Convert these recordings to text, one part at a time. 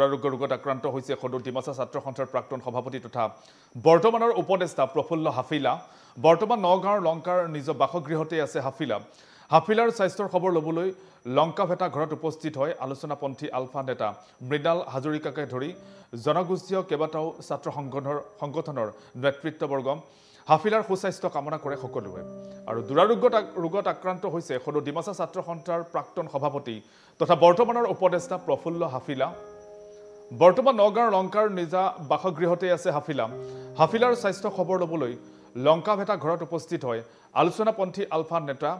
ৰোগ ৰোগত আক্ৰান্ত হৈছে সদৌ ডিমাচা ছাত্ৰ সন্থাৰ প্ৰাক্তন সভাপতি তথা বৰ্তমানৰ উপদেষ্টা প্ৰফুল্ল হাফিলা বৰ্তমান নগাঁৱৰ লংকাৰ নিজৰ বাসগৃহতেই আছে হাফিলা হাফিলাৰ স্বাস্থ্যৰ খবৰ ল'বলৈ লংকা ভেটা ঘৰত উপস্থিত হয় আলোচনাপন্থী আলফা নেতা মৃণাল হাজৰিকাকে ধৰি জনগোষ্ঠীয় কেইবাটাও ছাত্ৰ সংগঠনৰ সংগঠনৰ নেতৃত্ববৰ্গম হাফিলাৰ সুস্বাস্থ্য কামনা কৰে সকলোৱে আৰু দুৰাৰোগ্য ৰোগত আক্ৰান্ত হৈছে সদৌ ডিমাচা ছাত্ৰ সন্থাৰ প্ৰাক্তন সভাপতি তথা বৰ্তমানৰ উপদেষ্টা প্ৰফুল্ল হাফিলা বৰ্তমান নগাঁৱৰ লংকাৰ নিজা বাসগৃহতে আছে হাফিলা হাফিলাৰ স্বাস্থ্য খবৰ ল'বলৈ লংকা ভেটা ঘৰত উপস্থিত হয় আলোচনাপন্থী আলফা নেতা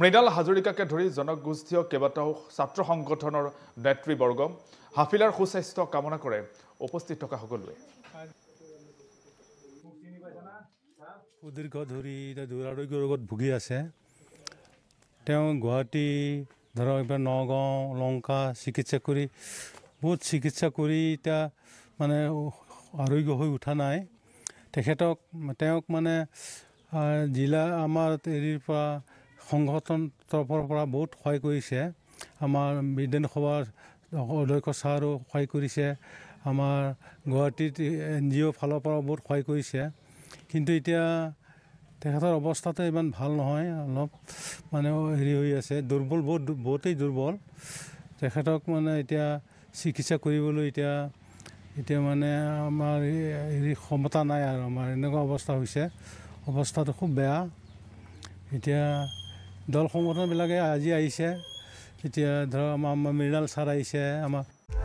মৃণাল হাজৰিকাকে ধৰি জনগোষ্ঠীয় কেইবাটাও ছাত্ৰ সংগঠনৰ নেতৃবৰ্গ হাফিলাৰ সুস্বাস্থ্য কামনা কৰে উপস্থিত থকা সকলোৱে সুদীৰ্ঘ ধৰি এতিয়া দুৰাৰোগ্যৰ ৰোগত ভুগি আছে তেওঁ গুৱাহাটী ধৰক এইবাৰ নগাঁও লংকা চিকিৎসা কৰি বহুত চিকিৎসা কৰি এতিয়া মানে আৰোগ্য হৈ উঠা নাই তেখেতক তেওঁক মানে জিলা আমাৰ হেৰিৰ পৰা সংগঠন তৰফৰ পৰা বহুত সহায় কৰিছে আমাৰ বিধানসভাৰ অধ্যক্ষ ছাৰো সহায় কৰিছে আমাৰ গুৱাহাটীত এন জি অ' ফালৰ পৰাও বহুত সহায় কৰিছে কিন্তু এতিয়া তেখেতৰ অৱস্থাটো ইমান ভাল নহয় অলপ মানে হেৰি হৈ আছে দুৰ্বল বহুত বহুতেই দুৰ্বল তেখেতক মানে এতিয়া চিকিৎসা কৰিবলৈ এতিয়া এতিয়া মানে আমাৰ হেৰি ক্ষমতা নাই আৰু আমাৰ এনেকুৱা অৱস্থা হৈছে অৱস্থাটো খুব বেয়া এতিয়া দল সংগঠনবিলাকে আজি আহিছে এতিয়া ধৰক আমাৰ আমাৰ মৃণাল ছাৰ আহিছে আমাৰ